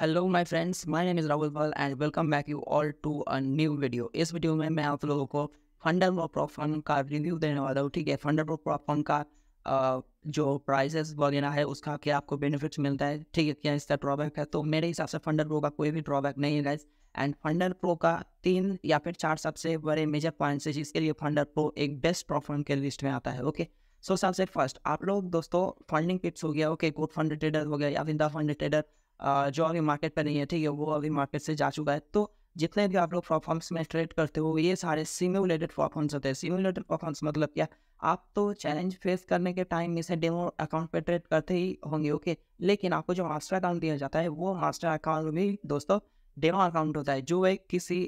Hello my friends my name is Rahul Pal and welcome back you all to a new video इस वीडियो में मैं आप लोगों को फंडर प्रो प्लेटफॉर्म का रिव्यू देने वाला हूँ ठीक है फंडर प्रो प्लेटफॉर्म का जो प्राइजेस वगैरह है उसका क्या आपको बेनिफिट्स मिलता है ठीक है क्या इसका ड्रॉबैक है तो मेरे हिसाब से फंडर प्रो का कोई भी ड्रॉबैक नहीं है गाइज एंड फंडर प्रो का तीन या फिर चार सबसे बड़े मेजर पॉइंट्स है जिसके लिए फंडर प्रो एक बेस्ट प्लेटफॉर्म के लिस्ट में आता है ओके सो सबसे फर्स्ट आप लोग दोस्तों फंडिंग टिप्स हो गया ओके गुड फंडेड ट्रेडर हो गया या फिर द फंडेड ट्रेडर जो अभी मार्केट पर नहीं है ठीक है वो अभी मार्केट से जा चुका है तो जितने भी आप लोग परफॉर्म्स में ट्रेड करते हो ये सारे सिम्युलेटेड परफॉर्म्स होते हैं सिम्युलेटेड परफॉर्म्स मतलब क्या आप तो चैलेंज फेस करने के टाइम में से डेमो अकाउंट पर ट्रेड करते ही होंगे ओके लेकिन आपको जो मास्टर अकाउंट दिया जाता है वो मास्टर अकाउंट भी दोस्तों डेमो अकाउंट होता है जो एक किसी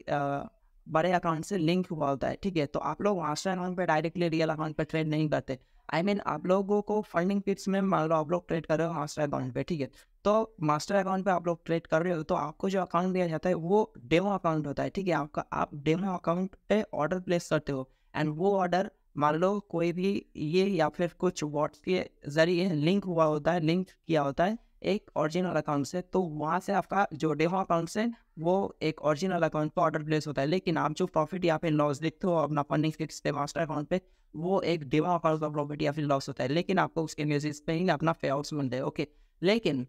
बड़े अकाउंट से लिंक हुआ होता है ठीक है तो आप लोग मास्टर अकाउंट पर डायरेक्टली रियल अकाउंट पर ट्रेड नहीं करते आई I मीन mean, आप लोगों को फंडिंग किट्स में मान लो आप लोग ट्रेड कर रहे हो मास्टर अकाउंट पे ठीक है तो मास्टर अकाउंट पे आप लोग ट्रेड कर रहे हो तो आपको जो अकाउंट दिया जाता है वो डेमो अकाउंट होता है ठीक है आपका आप डेमो अकाउंट पे ऑर्डर प्लेस करते हो एंड वो ऑर्डर मान लो कोई भी ये या फिर कुछ व्हाट्स के जरिए लिंक हुआ होता है लिंक किया होता है एक ओरिजिनल अकाउंट से तो वहाँ से आपका जो डेमो अकाउंट से वो एक ओरिजिनल अकाउंट पर ऑर्डर प्लेस होता है लेकिन आप जो प्रॉफिट या फिर लॉस देखते हो अपना फंडिंग फिक्स पे मास्टर अकाउंट पे वो एक डेमो अकाउंट का प्रॉफिट या फिर लॉस होता है लेकिन आपको उसके बेसिस पे ही अपना पे आउट्स मिलते हैं ओके लेकिन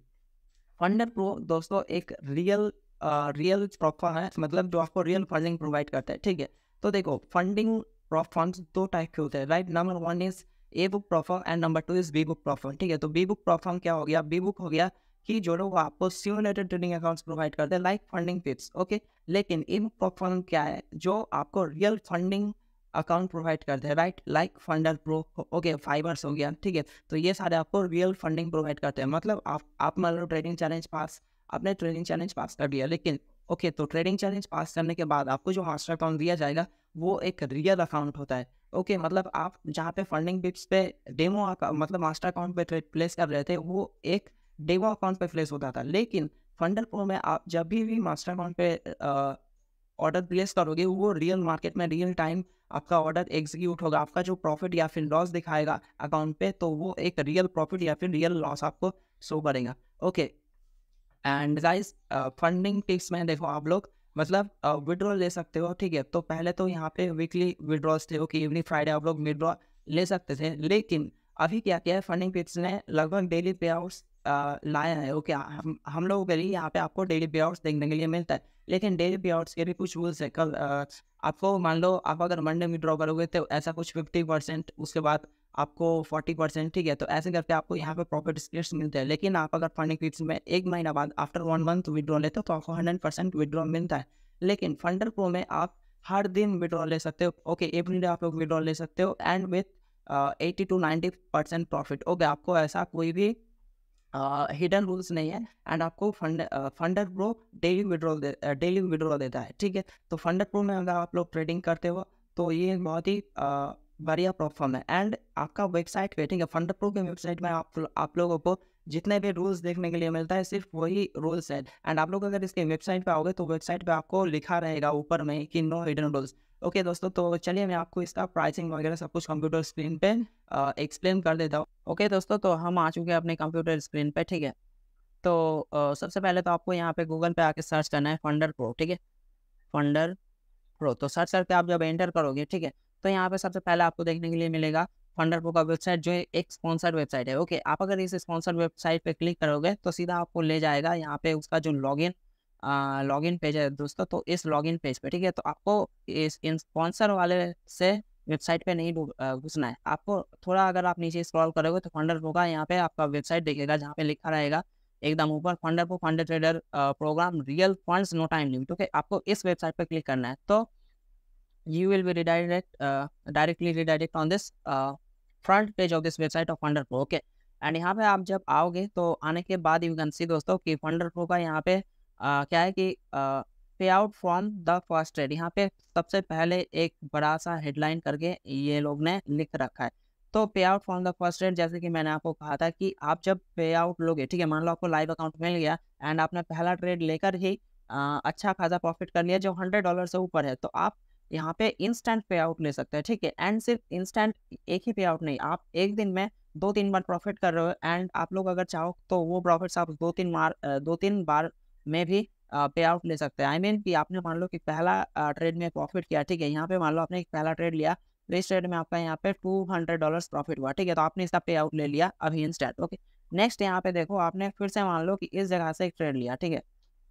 फंडर प्रो दोस्तों एक रियल रियल प्रोफा है मतलब जो आपको रियल फंडिंग प्रोवाइड करता है ठीक है तो देखो फंडिंग फंड दो टाइप के होते हैं right number one is A book prop firm and number two is B book prop firm ठीक है तो बी बुक प्रोफॉर्म क्या हो गया बी बुक हो गया कि जो लोग आपको सिमुलेटेड ट्रेडिंग अकाउंट्स प्रोवाइड करते हैं लाइक फंडिंग टिप्स ओके लेकिन ए बुक प्रोफॉर्म क्या है जो आपको रियल फंडिंग अकाउंट प्रोवाइड करते हैं right like Funder Pro okay फाइबर्स हो गया ठीक है तो ये सारे आपको रियल फंडिंग प्रोवाइड करते हैं मतलब आप आप मान लो ट्रेडिंग चैलेंज पास आपने ट्रेडिंग चैलेंज पास कर दिया लेकिन ओके okay, तो ट्रेडिंग चैलेंज पास करने के बाद आपको जो मास्टर अकाउंट दिया जाएगा वो एक रियल अकाउंट होता है ओके okay, मतलब आप जहाँ पे फंडिंग बिप्स पे डेमो मतलब मास्टर अकाउंट पे प्लेस कर रहे थे वो एक डेमो अकाउंट पे प्लेस होता था लेकिन फंडर प्रो में आप जब भी भी मास्टर अकाउंट पे ऑर्डर प्लेस करोगे वो रियल मार्केट में रियल टाइम आपका ऑर्डर एग्जीक्यूट होगा आपका जो प्रॉफिट या फिर लॉस दिखाएगा अकाउंट पे तो वो एक रियल प्रॉफिट या फिर रियल लॉस आपको शो करेगा okay and guys funding tips में देखो आप लोग मतलब विड्रॉल ले सकते हो ठीक है तो पहले तो यहाँ पे वीकली विड्रॉल्स थे कि इवनिंग फ्राइडे आप लोग विड्रॉ ले सकते थे लेकिन अभी क्या किया है फंडिंग पिक्स ने लगभग डेली पे आउट्स लाया है ओके हम हम लोगों के लिए यहाँ पे आपको डेली पे आउट्स देखने के लिए मिलता है लेकिन डेली पे आउट्स के भी कुछ रूल्स है कल आपको मान लो आप अगर मंडे में करोगे तो ऐसा कुछ फिफ्टी परसेंट उसके बाद आपको फोर्टी परसेंट ठीक है तो ऐसे करके आपको यहाँ पे प्रॉफिट स्प्लिट्स मिलते हैं लेकिन आप अगर फंड इक्विप्स में एक महीना बाद आफ्टर वन मंथ विड्रॉ लेते हो तो आपको हंड्रेड परसेंट विड्रॉ मिलता है लेकिन फंडर प्रो में आप हर दिन विड्रॉ ले सकते हो ओके एवरी डे आप लोग विड्रॉ ले सकते हो and with eighty to ninety percent profit okay आपको ऐसा कोई भी हिडन uh, रूल्स नहीं है एंड आपको fund Funder Pro daily withdrawal daily withdraw देता है ठीक है तो फंडर प्रो में अगर आप लोग ट्रेडिंग करते हो तो ये बहुत ही uh, बढ़िया प्लेटफॉर्म है एंड आपका वेबसाइट वेटिंग है फंड प्रो की वेबसाइट में आप आप लोगों को जितने भी रूल्स देखने के लिए मिलता है सिर्फ वही रूल्स है एंड आप लोग अगर इसके वेबसाइट पे आओगे तो वेबसाइट पे आपको लिखा रहेगा ऊपर में कि नो हिडन रूल्स ओके दोस्तों तो चलिए मैं आपको इसका प्राइसिंग वगैरह सब कुछ कंप्यूटर स्क्रीन पे एक्सप्लेन कर देता हूँ ओके दोस्तों तो हम आ चुके हैं अपने कंप्यूटर स्क्रीन पर ठीक है तो आ, सबसे पहले तो आपको यहाँ पे गूगल पे आके सर्च करना है फंडर प्रो ठीक है फंडर प्रो तो सर्च करके आप जब एंटर करोगे ठीक है तो यहाँ पे सबसे पहले आपको देखने के लिए मिलेगा फंडरपो का वेबसाइट जो एक स्पॉन्सर्ड वेबसाइट है ओके आप अगर इस स्पॉन्सर्ड वेबसाइट पे क्लिक करोगे तो सीधा आपको ले जाएगा यहाँ पे उसका जो लॉगिन लॉगिन पेज है दोस्तों तो इस लॉगिन पेज पे ठीक है तो आपको इस इन स्पॉन्सर वाले से वेबसाइट पे नहीं घुसना है आपको थोड़ा अगर आप नीचे स्क्रॉल करोगे तो फंडर होगा यहाँ पे आपका वेबसाइट देखेगा जहाँ पे लिखा रहेगा एकदम ऊपर फंडर को funder trader program real funds no time limit okay आपको इस वेबसाइट पे क्लिक करना है तो you will be redirect uh, directly redirect on this uh, front page of this website of Funder Pro okay and यहाँ पे आप जब आओगे तो आने के बाद यू कैन सी दोस्तों कि फंडर प्रो का यहाँ पे आ, uh, क्या है कि pay out from the first trade यहाँ पे सबसे पहले एक बड़ा सा हेडलाइन करके ये लोग ने लिख रखा है तो pay out from the first trade जैसे कि मैंने आपको कहा था कि आप जब पे आउट लोगे ठीक है मान लो आपको लाइव अकाउंट मिल गया एंड आपने पहला ट्रेड लेकर ही आ, uh, अच्छा खासा प्रॉफिट कर लिया जो हंड्रेड डॉलर से ऊपर है तो आप यहाँ पे इंस्टेंट पे आउट ले सकते हैं ठीक है एंड सिर्फ इंस्टेंट एक ही पे आउट नहीं आप एक दिन में दो तीन बार प्रॉफिट कर रहे हो एंड आप लोग अगर चाहो तो वो प्रॉफिट्स आप दो तीन बार दो तीन बार में भी पे आउट ले सकते हैं आई मीन कि आपने मान लो कि पहला ट्रेड में प्रॉफिट किया ठीक है यहाँ पे मान लो आपने पहला ट्रेड लिया तो इस ट्रेड में आपका यहाँ पे टू हंड्रेड डॉलर प्रॉफिट हुआ ठीक है तो आपने इसका पे आउट ले लिया अभी इंस्टेंट ओके नेक्स्ट यहाँ पे देखो आपने फिर से मान लो कि इस जगह से एक ट्रेड लिया ठीक है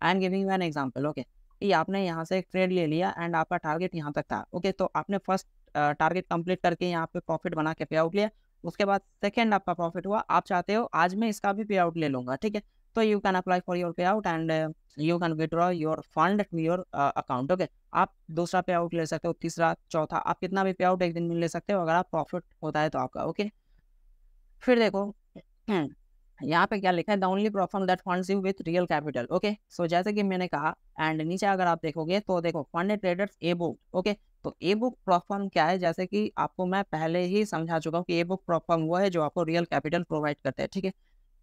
I am giving you an example okay कि आपने यहाँ से एक ट्रेड ले लिया एंड आपका टारगेट यहाँ तक था ओके तो आपने फर्स्ट टारगेट कंप्लीट करके यहाँ पे प्रॉफिट बना के पे आउट लिया उसके बाद सेकेंड आपका प्रॉफिट हुआ आप चाहते हो आज मैं इसका भी पे आउट ले लूंगा ठीक है तो you can apply for your pay out and you can withdraw your fund your account okay आप दूसरा पे आउट ले सकते हो तीसरा चौथा आप कितना भी पे आउट एक दिन में ले सकते हो अगर आप प्रॉफिट होता है तो आपका ओके okay? फिर देखो यहाँ पे क्या लिखा है the only prop firm that funds you with real capital okay so जैसे कि मैंने कहा एंड नीचे अगर आप देखोगे तो देखो fund traders A book okay तो ए बुक प्रोफर्म क्या है जैसे कि आपको मैं पहले ही समझा चुका हूँ कि ए बुक प्रोफर्म वो है जो आपको रियल कैपिटल प्रोवाइड करता है ठीक है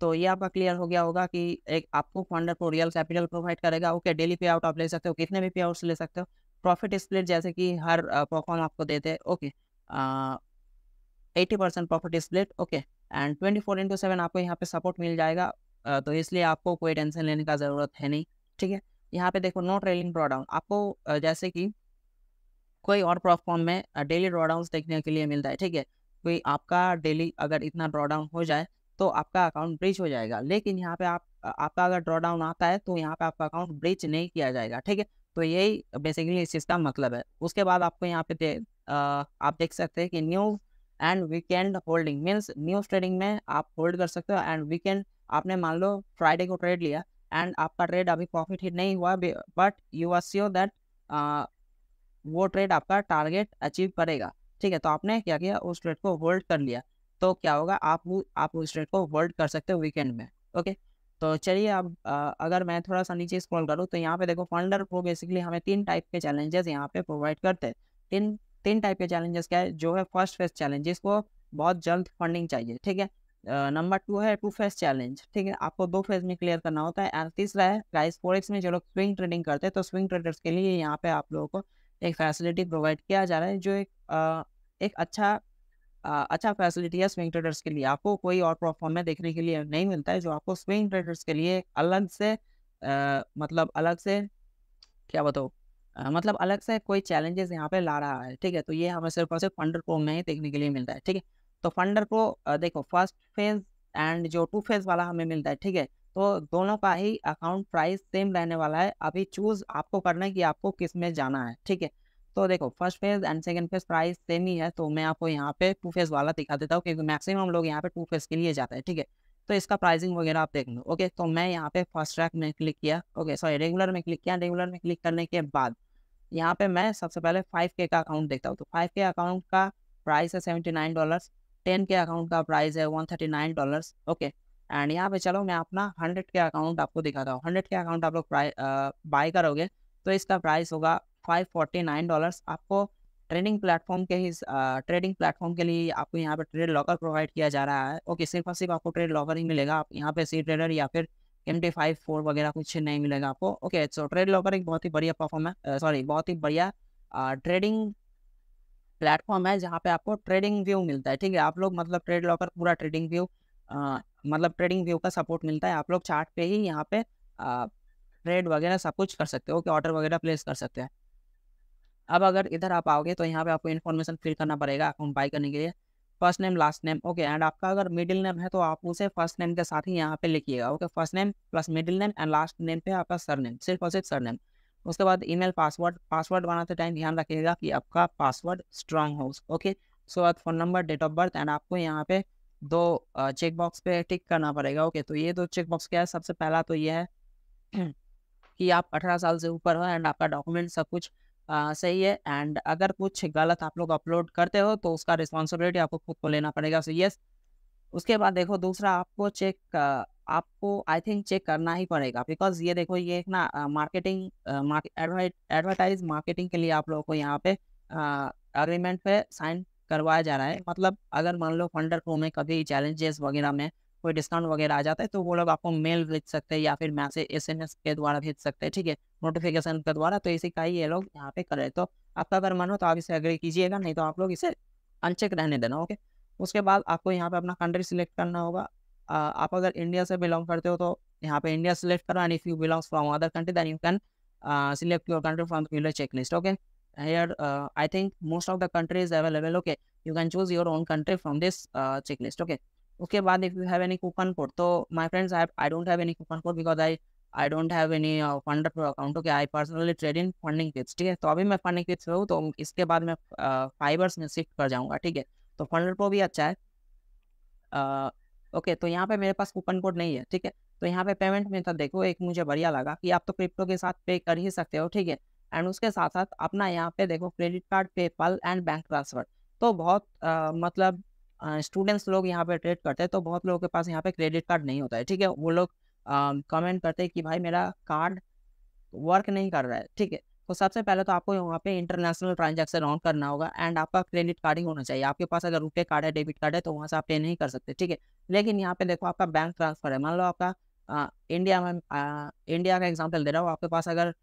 तो ये आपका क्लियर हो गया होगा कि एक आपको फंड को रियल कैपिटल प्रोवाइड करेगा ओके डेली पे आउट आप ले सकते हो कितने भी पे आउट्स ले सकते हो प्रॉफिट स्प्लिट जैसे कि हर प्रोफॉर्म आपको देते हैं okay eighty percent profit split okay and twenty four into seven आपको यहाँ पे सपोर्ट मिल जाएगा तो इसलिए आपको कोई टेंशन लेने का ज़रूरत है नहीं ठीक है यहाँ पे देखो नो ट्रेलिंग ड्रॉडाउन आपको जैसे कि कोई और प्लेटफॉर्म में डेली ड्रॉडाउन देखने के लिए मिलता है ठीक है कोई आपका डेली अगर इतना ड्रॉडाउन हो जाए तो आपका अकाउंट ब्रीच हो जाएगा लेकिन यहाँ पे आप आपका अगर ड्रॉडाउन आता है तो यहाँ पे आपका अकाउंट ब्रीच नहीं किया जाएगा ठीक है तो यही बेसिकली इस चीज़ का मतलब है उसके बाद आपको यहाँ पे दे, आ, आप देख सकते हैं कि new and weekend holding means news trading में आप होल्ड कर सकते हो एंड वीकेंड आपने मान लो फ्राइडे को ट्रेड लिया एंड आपका ट्रेड अभी प्रॉफिट हिट नहीं हुआ but you are sure that वो ट्रेड आपका टारगेट अचीव करेगा ठीक है तो आपने क्या किया उस ट्रेड को होल्ड कर लिया तो क्या होगा आप वो आप उस ट्रेड को होल्ड कर सकते हो वीकेंड में ओके तो चलिए अब अगर मैं थोड़ा सा नीचे स्क्रॉल करूँ तो यहाँ पे देखो फंडर प्रो बेसिकली हमें तीन टाइप के चैलेंजेस यहाँ पे प्रोवाइड करते हैं तीन तीन टाइप के चैलेंजेस क्या है जो है फर्स्ट फेज चैलेंज जिसको बहुत जल्द फंडिंग चाहिए ठीक है नंबर टू है टू फेज चैलेंज ठीक है आपको दो फेज में क्लियर करना होता है और तीसरा है प्राइस फोरेक्स में जो लोग स्विंग ट्रेडिंग करते हैं तो स्विंग ट्रेडर्स के लिए यहाँ पे आप लोगों को एक फैसिलिटी प्रोवाइड किया जा रहा है जो एक आ, एक अच्छा आ, अच्छा फैसिलिटी है स्विंग ट्रेडर्स के लिए आपको कोई और प्लेटफॉर्म में देखने के लिए नहीं मिलता है जो आपको स्विंग ट्रेडर्स के लिए अलग से आ, मतलब अलग से क्या बताओ मतलब अलग से कोई चैलेंजेस यहाँ पे ला रहा है ठीक है तो ये हमें सिर्फ और सिर्फ फंडर प्रो में ही देखने के लिए मिलता है ठीक है तो फंडर प्रो देखो फर्स्ट फेज एंड जो टू फेज वाला हमें मिलता है ठीक है तो दोनों का ही अकाउंट प्राइस सेम रहने वाला है अभी चूज आपको करना है कि आपको किस में जाना है ठीक है तो देखो first phase and second phase price same ही है तो मैं आपको यहाँ पे टू फेज वाला दिखा देता हूँ क्योंकि मैक्सिमम लोग यहाँ पे टू फेज के लिए जाते हैं ठीक है तो इसका प्राइसिंग वगैरह आप देख लो ओके तो मैं यहाँ पे फर्स्ट ट्रैक में क्लिक किया ओके सॉरी रेगुलर में क्लिक किया रेगुलर में क्लिक करने के बाद यहाँ पे मैं सबसे पहले फाइव के का अकाउंट देखता हूँ तो फाइव के अकाउंट का प्राइस है seventy nine dollars ten K account का प्राइस है one thirty nine dollars okay and यहाँ पे चलो मैं अपना हंड्रेड के अकाउंट आपको दिखाता हूँ हंड्रेड के अकाउंट आप लोग बाय करोगे तो इसका प्राइस होगा फाइव फोर्टी नाइन डॉलर्स आपको ट्रेडिंग प्लेटफॉर्म के ही ट्रेडिंग प्लेटफॉर्म के लिए आपको यहाँ पे ट्रेड लॉकर प्रोवाइड किया जा रहा है ओके सिर्फ और सिर्फ आपको ट्रेड लॉकर ही मिलेगा आप यहाँ पे सी ट्रेडर या फिर एम टी फाइव फोर वगैरह कुछ नहीं मिलेगा आपको ओके सो ट्रेड लॉकर एक बहुत ही बढ़िया परफॉर्म है सॉरी uh, बहुत ही बढ़िया ट्रेडिंग uh, प्लेटफॉर्म है जहाँ पे आपको ट्रेडिंग व्यू मिलता है ठीक है आप लोग मतलब ट्रेड लॉकर पूरा ट्रेडिंग व्यू uh, मतलब ट्रेडिंग व्यू का सपोर्ट मिलता है आप लोग चार्ट पे ही यहाँ पे ट्रेड वगैरह सब कुछ कर सकते हो कि ऑर्डर वगैरह प्लेस कर सकते हैं अब अगर इधर आप आओगे तो यहाँ पे आपको इन्फॉर्मेशन फिल करना पड़ेगा अकाउंट बाई करने के लिए first name last name okay and आपका अगर मिडिल नेम है तो आप उसे फर्स्ट नेम के साथ ही यहाँ पे लिखिएगा okay first name plus middle name and last name पे आपका सर नेम सिर्फ और सिर्फ सर नेम उसके बाद ईमेल पासवर्ड पासवर्ड बनाते टाइम ध्यान रखिएगा कि आपका पासवर्ड स्ट्रांग हो ओके उसके बाद phone number date of birth and आपको यहाँ पे दो चेकबॉक्स पे टिक करना पड़ेगा ओके तो ये दो चेकबॉक्स क्या है सबसे पहला तो ये है कि आप अठारह साल से ऊपर हो एंड आपका डॉक्यूमेंट सब कुछ आ, सही है एंड अगर कुछ गलत आप लोग अपलोड करते हो तो उसका रिस्पॉन्सिबिलिटी आपको खुद को लेना पड़ेगा सो so, यस yes, उसके बाद देखो दूसरा आपको चेक आपको आई थिंक चेक करना ही पड़ेगा बिकॉज ये देखो ये एक ना मार्केटिंग एडवर्टाइज मार्केटिंग के लिए आप लोगों को यहाँ पे अग्रीमेंट पे साइन करवाया जा रहा है मतलब अगर मान लो फंडर को में कभी चैलेंजेस वगैरह में कोई डिस्काउंट वगैरह आ जाता है तो वो लोग आपको मेल भेज सकते हैं या फिर मैसेज एस के द्वारा भेज सकते हैं ठीक है नोटिफिकेशन के द्वारा तो इसी का ही ये लोग यहाँ पे करें तो आपका अगर मन हो तो आप इसे अग्री कीजिएगा नहीं तो आप लोग इसे अनचेक रहने देना ओके उसके बाद आपको यहाँ पे अपना कंट्री सिलेक्ट करना होगा आप अगर इंडिया से बिलोंग करते हो तो यहाँ पे इंडिया सिलेक्ट करो and if you belong from other country than you can select your country from your check list okay I think most of the country is available okay you can choose your own country from this check list okay उसके बाद if you have any coupon code तो my friends I don't have any coupon code because I I don't have any fund account okay I personally trade in funding kits ठीक है तो अभी मैं funding kits हूँ तो इसके बाद मैं फाइबर्स में शिफ्ट कर जाऊँगा ठीक है तो फंडर प्रो भी अच्छा है ओके तो यहाँ पे मेरे पास कूपन कोड नहीं है ठीक है तो यहाँ पे पेमेंट में था देखो एक मुझे बढ़िया लगा कि आप तो क्रिप्टो के साथ पे कर ही सकते हो ठीक है एंड उसके साथ साथ अपना यहाँ पे देखो credit card PayPal and bank transfer तो बहुत मतलब स्टूडेंट्स लोग यहाँ पे ट्रेड करते हैं तो बहुत लोगों के पास यहाँ पे क्रेडिट कार्ड नहीं होता है ठीक है वो लोग कमेंट करते हैं कि भाई मेरा कार्ड वर्क नहीं कर रहा है ठीक है तो सबसे पहले तो आपको यहाँ पे इंटरनेशनल ट्रांजेक्शन ऑन करना होगा एंड आपका क्रेडिट कार्ड ही होना चाहिए आपके पास अगर रुपये कार्ड है डेबिट कार्ड है तो वहाँ से आप पे नहीं कर सकते ठीक है लेकिन यहाँ पे देखो आपका बैंक ट्रांसफर है मान लो आपका आ, इंडिया में आ, इंडिया का एग्जाम्पल दे रहा हूँ आपके पास अगर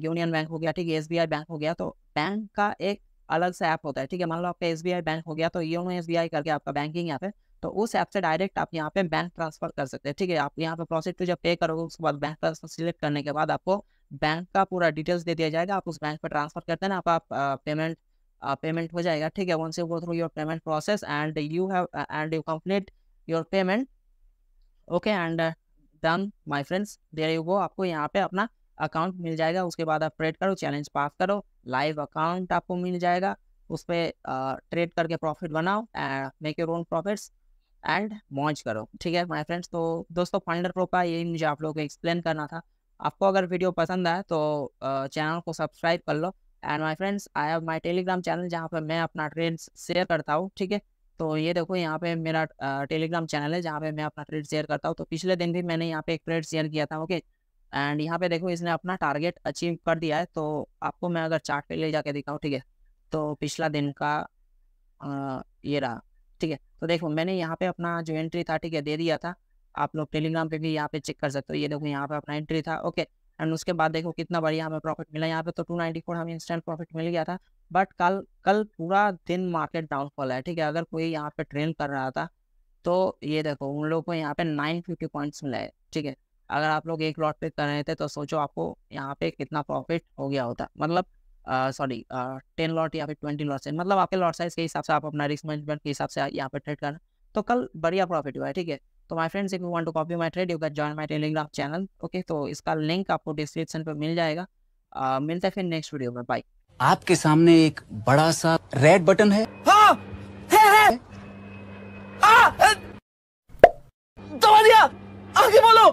यूनियन बैंक हो गया ठीक है एस बैंक हो गया तो बैंक का एक अलग से ऐप होता है ठीक है मान लो आपका एस बैंक हो गया तो योनो एस करके आपका बैंकिंग ऐप है तो उस ऐप से डायरेक्ट आप यहाँ पे बैंक ट्रांसफर कर सकते हैं ठीक है आप यहाँ पे प्रोसेस टू जब पे करोगे उसके बाद बैंक ट्रांसफर सिलेक्ट करने के बाद आपको बैंक का पूरा डिटेल्स दे दिया जाएगा आप उस बैंक पर ट्रांसफर करते हैं आप, आप पेमेंट पेमेंट हो जाएगा ठीक है वन से वो through your payment process and you have and you complete your payment okay and done my friends there you go आपको यहाँ पे अपना अकाउंट मिल जाएगा उसके बाद आप ट्रेड करो चैलेंज पास करो लाइव अकाउंट आपको मिल जाएगा उस पर ट्रेड करके प्रॉफिट बनाओ and make your own profits and मॉन्च करो ठीक है माय फ्रेंड्स तो दोस्तों फाइंडर प्रो का ये मुझे आप लोगों को एक्सप्लेन करना था आपको अगर वीडियो पसंद आए तो चैनल को सब्सक्राइब कर लो and my friends I have my Telegram channel जहाँ पर मैं अपना ट्रेड शेयर करता हूँ ठीक है तो ये देखो यहाँ पे मेरा टेलीग्राम चैनल है जहाँ पे मैं अपना ट्रेड शेयर करता हूँ तो पिछले दिन भी मैंने यहाँ पे एक ट्रेड शेयर किया था ओके एंड यहाँ पे देखो इसने अपना टारगेट अचीव कर दिया है तो आपको मैं अगर चार्ट पे ले जाके दिखाऊँ ठीक है तो पिछला दिन का आ, ये रहा ठीक है तो देखो मैंने यहाँ पे अपना जो एंट्री था ठीक है दे दिया था आप लोग टेलीग्राम पे भी यहाँ पे चेक कर सकते हो ये देखो यहाँ पे अपना एंट्री था ओके एंड उसके बाद देखो कितना बढ़िया हमें प्रॉफिट मिला यहाँ पे तो टू नाइनटी फोर हमें इंस्टेंट प्रॉफिट मिल गया था बट कल कल पूरा दिन मार्केट डाउनफॉल है ठीक है अगर कोई यहाँ पे ट्रेन कर रहा था तो ये देखो उन लोगों को यहाँ पे नाइन फिफ्टी पॉइंट्स मिला है ठीक है अगर आप लोग एक लॉट पे कर रहे थे तो सोचो आपको यहाँ पे कितना प्रॉफिट हो गया होता मतलब सॉरी टेन लॉट या फिर ट्वेंटी लॉट साइज मतलब आपके लॉट साइज के हिसाब से आप अपना रिस्क मैनेजमेंट के हिसाब से यहाँ पर ट्रेड करना तो कल बढ़िया प्रॉफिट हुआ है ठीक है तो my friends if you want to copy my trade you can join my Telegram channel okay तो इसका लिंक आपको डिस्क्रिप्शन पर मिल जाएगा आ, मिलते हैं फिर नेक्स्ट वीडियो में बाय आपके सामने एक बड़ा सा रेड बटन है, हाँ, है, है। आ, दबा दिया आगे बोलो